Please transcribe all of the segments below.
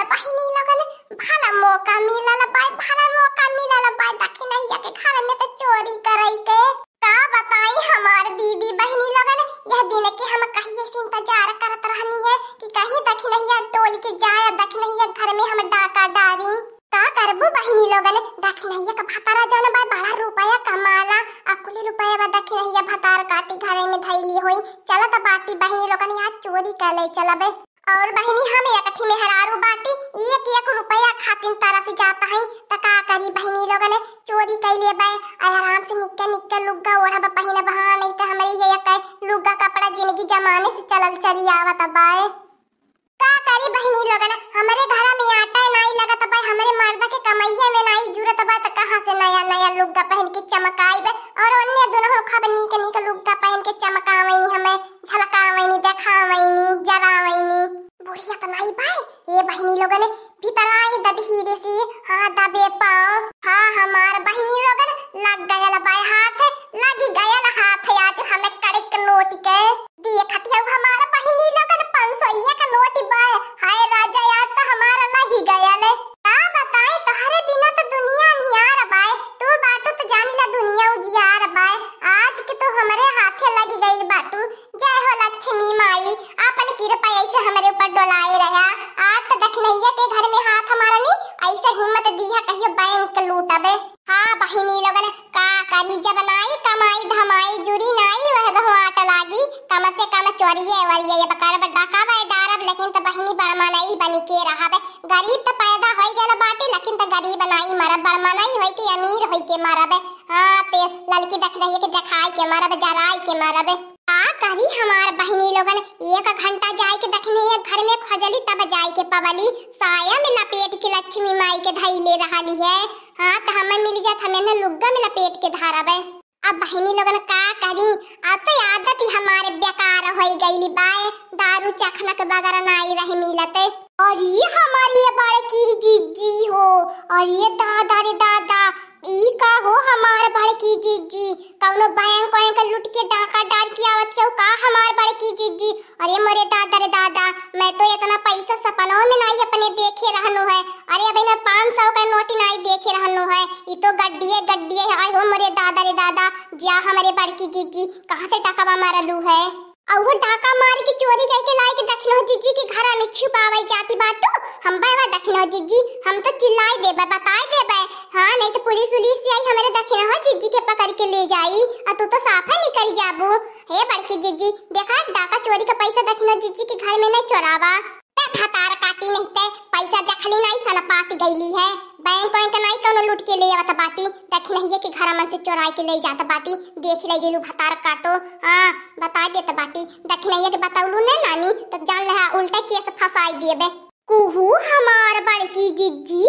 मिलल बहिनी लगन भला मौका मिलल बाई भला मौका मिलल बाई दखिनैया के घर में से तो चोरी करई के का बताई हमार दीदी बहिनी लगन यह दिन के हम कहिए से इंतजार करत रहनी है कि कहीं दखिनैया टोल के जाए दखिनैया घर में हम डाका डारी का करबू बहिनी लगन दखिनैया का तो भतारा जान बाई बड़ा रुपया कमाला अकुली रुपया बा दखिनैया भतार काटी घरे में धैली होई चलत बाटी बहिनी लगन यहाँ चोरी कर ले चलबे और बहनी हमें हाँ इकट्ठी में हरारू बाटी ये एक एक रुपया खातिन तारा से जाता है तका करी बहनी लोग ने चोरी कर लिए बाय आराम से निकल निकल लुग्गा ओढ़ा पहने बहा नहीं तो हमारे ये एक लुग्गा कपड़ा जिंदगी जमाने से चलल चली आवत बाय का करी बहनी लोग ने हमारे घर में आटा नहीं लगत बाय हमारे मर्द के कमैया में नहीं जुरत बे तो कहां से नया नया लुग्गा पहन के चमकाई बे और अन्य दोनों रुखा बे नीक नीक लुग्गा पहन के चमकावैनी हमें झलकावैनी देखावैनी जरावैनी बुढ़िया तो नहीं पाए ये बहनी लोगों ने भी तनाई ददही देसी हाथ दबे पाँव नहीं बनी के रहा बे गरीब तो पैदा हो गया बाटे लेकिन तो गरीब नहीं मरब बड़मा नहीं हो के अमीर हो के मरब हां ते लड़की देख रही है कि दिखाई के मरब जराई के मरब आ करी हमार बहनी लोगन एक घंटा जाए के देखने एक घर में खोजली तब जाए के पवली साया में लपेट के लक्ष्मी माई के धई ले रहा ली है हाँ तो हमें मिल जात हमें लुग्गा में लपेट के धारा बे अब बहनी लोगन का करी अब तो आदत ही हमारे बेकार हो गई बाए दारू चखना के बगैर नाई रहे मिलते और ये हमारी ये बड़े की जीजी हो और ये दादा रे दादा ई का हो हमारे बड़े की जीजी कौनो बैंक को एक लूट के डाका डाल के आवत हो का हमारे बड़े की जीजी अरे मोरे दादा रे दादा मैं तो इतना पैसा सपनों में नहीं अपने देखे रहनु है अरे अभी ना 500 का ये तो गड्डी है गड्डी है आई हो मेरे दादा रे दादा जा हमारे बड़की जीजी कहाँ से टाका मारा लू है और वो टाका मार के चोरी करके लाए के दक्षिण जीजी के घर में छुपावे जाती बाटू हम बाबा दक्षिण जीजी हम तो चिल्लाए देबे बताए देबे हाँ नहीं तो पुलिस उलिस आई हमारे दक्षिण जीजी के पकड़ के ले जाई और तू तो साफ है निकल जाबू हे बड़की जीजी देखा डाका चोरी का पैसा दक्षिण जीजी के घर में नहीं चोरावा धतार काटी नहीं ते पैसा देखली नहीं सन पाती गईली है बैंक बैंक नहीं कोनो लूट के ले आवत बाटी देखी नहीं है कि घर मन से चोराई के ले जात बाटी देख ले गेलू भतार काटो हां बता देत बाटी देखी नहीं है कि बताउलू ने नानी तो जान ले हाँ, उल्टा केस फसाई देबे कुहू हमार बड़की जिज्जी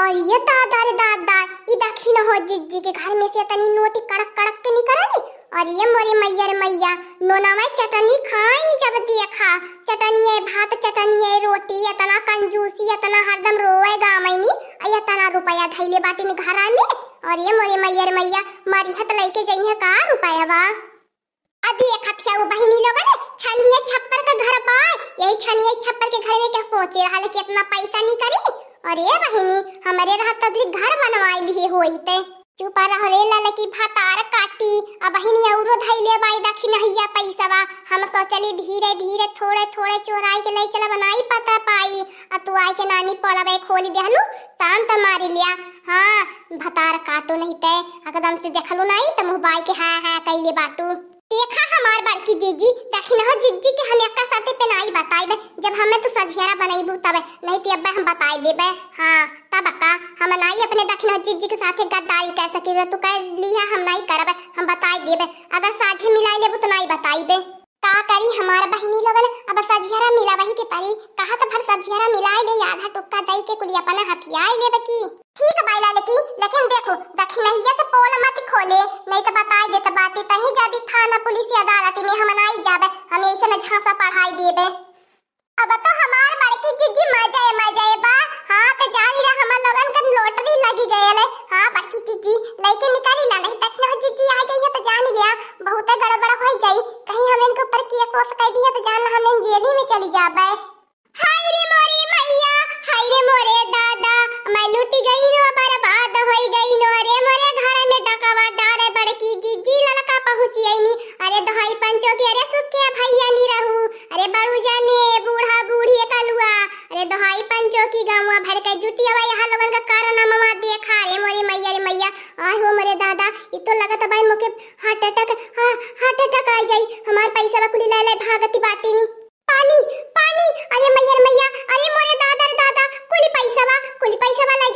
और ये दादा रे दादा ई दखी न हो जिज्जी के घर में से तनी नोटी कड़क कड़क के निकलनी और ये मोरी मैयर मैया नोना नोनावा चटनी खाई नहीं जब देखा चटनी है भात चटनी है रोटी इतना कंजूसी इतना हरदम रोएगा मैनी इतना रुपया धैले बाटी ने घर में और ये मोरी मैयर मैया मारी हत लेके जई है का रुपया वा अभी एक हथिया वो बहिनी लोगन छनिए छप्पर का घर पाए यही छनिए छप्पर के घर में क्या सोचे रहा कि इतना पैसा नहीं करी और ये बहिनी हमारे रहत घर बनवाई ली होई ते चुपा रह रे लाला की भातार काटी अब हिनी औरो धैले बाई दखिन हैया पैसावा हम तो सोचली धीरे धीरे थोड़े थोड़े चोराई के ले चला बनाई पता पाई आ तू आई के नानी पोलवे खोली देहनु तान त तो मारी लिया हां भातार काटो नहीं ते एकदम से देखलो नहीं त तो मुह बाई के हां हां कहले बाटू जीजी देखी ना हो जीजी के हम एक साथे बताई बे जब हमें तो सझियारा बनाइबू तब नहीं तो अब्बे हम बताई देबे हां तब अक्का हम नहीं अपने देखी ना जीजी के साथे गद्दारी कर सके तो कह लिया हम नहीं करब हम बताई देबे अगर साझे मिलाई लेबू तो नहीं बे का करी हमारा बहिनी लोगन अब सझियारा मिला वही के परी कहा तो भर सझियारा मिलाई ले आधा टुक्का दई के कुलिया अपना हथियार लेबे की ठीक है बाइला लेकी लेकिन देखो दखी दखनहिया से पोल मत खोले नहीं तो बताई देत तो बाती तही जाबी थाना पुलिस या अदालत में हम नहीं जाबे हम ऐसे न झांसा पढ़ाई देबे अब तो हमार बड़की जिज्जी मर जाए मर जाए बा हां तो जान ला हम लोगन के लॉटरी लगी गए ले हां बाकी जिज्जी लेके निकाली ला नहीं ना जिज्जी आ जाइए तो जान लिया बहुत गड़बड़ हो जाई कहीं हम इनके ऊपर केस वोस कर दिया तो जान हम इन जेल ही में चली जाबे हाय रे मोरी दिखाई रे मोरे दादा मैं लूटी गई नो पर बाद होई गई नो अरे मोरे घर में डकावा डारे बड़ की जीजी ललका पहुंची आई नी अरे दहाई पंचो की अरे सुखे भैया नी रहू अरे बड़ू जाने बूढ़ा बूढ़ी कलुआ अरे दहाई पंचो की गाँव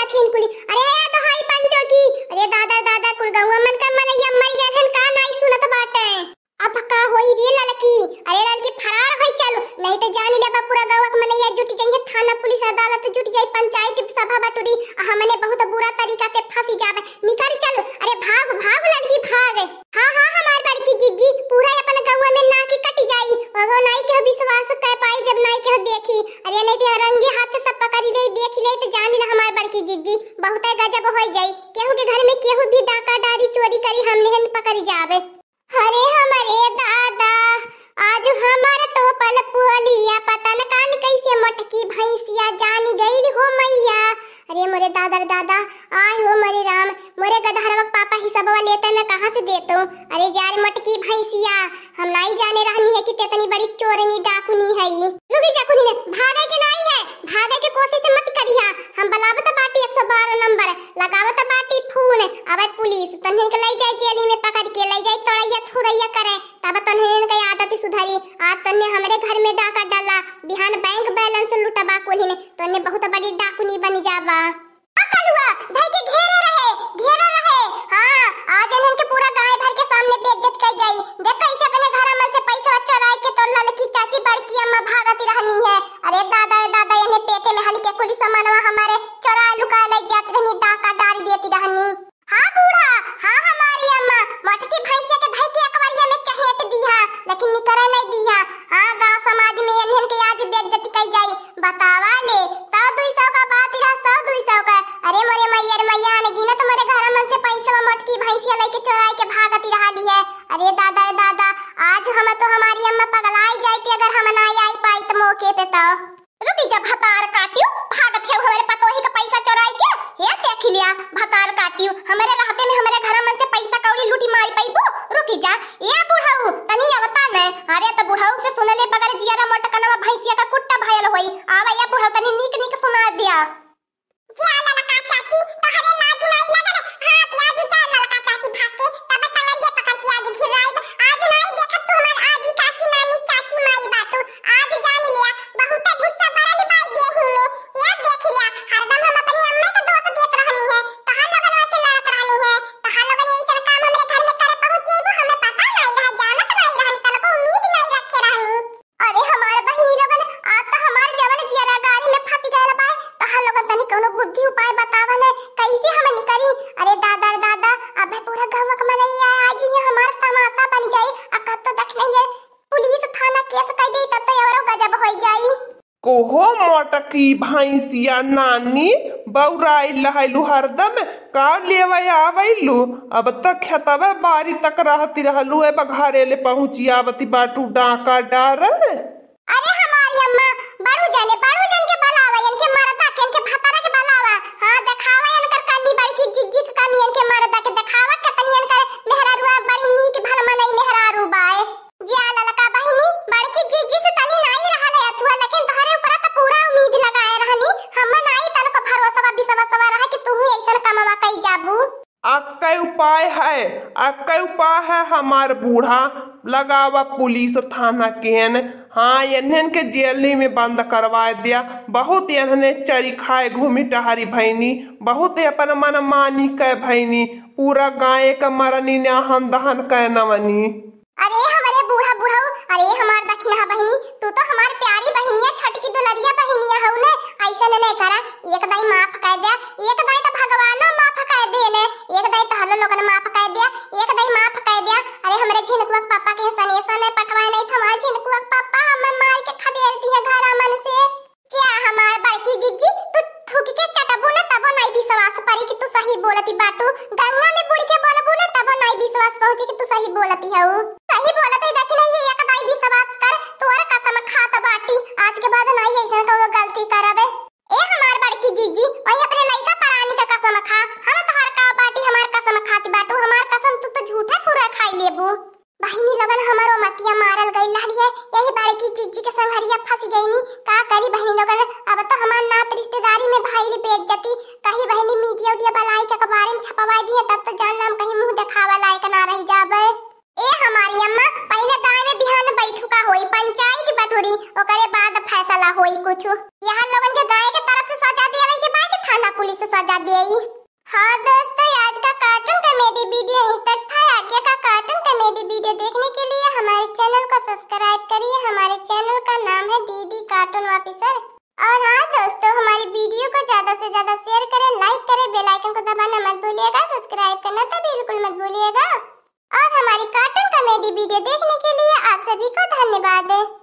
जा छीन कुली अरे यार तो हाई पंचो की अरे दादा दादा कुल मन का मन मनैया मर गए थे का नाई सुनत तो बाटे अब का होई रे लड़की अरे लड़की फरार होई चल नहीं तो जान ले बा पूरा गौवा के मनैया जुट जाई थाना पुलिस अदालत जुट जाई पंचायत सभा बटुड़ी हमने बहुत बुरा तरीका से फंसी जाबे निकल चल अरे के मटकी भैंसिया जानी गई हो मैया अरे मोरे दादा दादा आय हो मरे राम मोरे गधरवक पापा ही सबवा लेता मैं कहां से देता हूं अरे यार मटकी भैंसिया हम नहीं जाने रहनी है कि तेतनी बड़ी चोरनी डाकुनी है रुक जा ने भागे के नहीं भागे के कोशिश मत करिया हम बलावत बाटी 112 नंबर लगावत बाटी फोन अबे पुलिस तन्हे के ले जाई जेली में पकड़ के ले जाई तोड़ैया थुरैया करे तब तन्हे के आदत सुधरी आज तन्हे हमरे घर में डाका डाला बिहान बैंक बैलेंस लुटाबा कोली ने तन्हे बहुत बड़ी डाकुनी बन जावा अकलुआ भाई के घेरे रहे घेरे रहे हां आज इनके बतावा ले सौ दुई सौ का बात रहा सौ दुई सौ का अरे मोरे मैयर मैया ने गिना तो मोरे घर मन से पैसा मटकी भैंसिया लेके चोराई के भागत ही रहा है अरे दादा ए दादा आज हम तो हमारी अम्मा पगलाई जाती अगर हम ना आई पाई तो मौके पे तो रुकी जब हतार काटियो भागत है हमारे पतोही का पैसा चोराई के हे देख लिया भतार काटियो हमारे रहते में हमारे घर मन से पैसा कौड़ी लूटी मारी पाई तो। रुकी जा ए बुढ़ऊ तनी अवता न अरे तो बुढ़ऊ से सुन ले बगर जियारा मटकनवा भैंसिया का कुट गल होई आवैया बुढ़ऊ तनी नीक नीक सुना दिया जी आला लका चाची तहरे कोनो बुद्धि उपाय बतावा ने कैसे हम निकली अरे दादा दादा अबे पूरा गवक में नहीं आया आज ये हमार तमाशा बन जाई अका तो देख नहीं है पुलिस थाना केस कर दे तब तो यारो गजब हो जाए कोहो मोटकी भैंसिया नानी बौराई लहलु हरदम का लेवे आवैलु अब तक तो खेतवे बारी तक रहती रहलु ए बघारे ले पहुंची आवती बाटू डाका डार अरे हमारी अम्मा बड़ू जाने बड़ू हमरे ताके देखावा के तनियन करे मेहरारुआ बड़ी नीक भन मेहरारू बाए जिया ललका बहिनी बड़की जी जी से तनी नाई रहल है अथुआ लेकिन तहरे ऊपर त पूरा उम्मीद लगाए रहनी हम नाई तन को भरोसा बिसवा सवा रहे कि तू ही ऐसन कमावा कई जाबू अक्के उपाय है अक्के उपाय है हमार बूढ़ा लगा हुआ पुलिस थाना हैं हाँ इन्हन के जेल में बंद करवा दिया बहुत इन्हने चरी खाए घूमी टहरी भैनी बहुत अपन मन मानी कह भैनी पूरा गाय का मरनी ने दहन कह नवनी अरे हमारे बूढ़ा अरे हमार दखिनहा बहिनी तू तो हमार प्यारी बहिनी है छठ की दुलरिया तो बहिनी है उन्हें ऐसे ने नहीं करा एक दाई माफ कर दिया एक दाई तो भगवान माफ कर दे ने एक दाई तो हलो लोगन माफ कर दिया एक दाई माफ कर दिया अरे हमरे झिनकुआ पापा के सनेसा ने पटवा नहीं था हमार झिनकुआ पापा हमें मार के खदेल दिया घर अमन से क्या हमार बड़की जिज्जी तू थुकी के चटा न तब नहीं विश्वास परी कि तू सही बोलती बाटू गंगा में बुड़ के बोलबू न तब नहीं विश्वास पहुंची कि तू सही बोलती हऊ सही बोलत है देखी नहीं ये एक दाई विश्वास कर तोरा कसम वीडियो बनाई के कबारे में छपवाई दिए तब तो जान नाम कहीं मुंह दिखावा लायक ना रह जाबे ए हमारी अम्मा पहले दाएं बिहान बैठू का होई पंचायत बठुरी ओकरे बाद फैसला होई कुछ यहां लोगन के गाय के तरफ से सजा दिए के बाद थाना पुलिस से सजा दिए हां दोस्तों आज का कार्टून कॉमेडी वीडियो यहीं तक था आगे का कार्टून कॉमेडी वीडियो देखने के लिए हमारे चैनल को सब्सक्राइब करिए हमारे चैनल का नाम है दीदी कार्टून ऑफिसर और हां दोस्तों हमारी वीडियो को ज्यादा से ज्यादा शेयर करें लाइक करें बेल आइकन को दबाना मत भूलिएगा सब्सक्राइब करना तो बिल्कुल मत भूलिएगा और हमारी कार्टून कॉमेडी वीडियो देखने के लिए आप सभी को धन्यवाद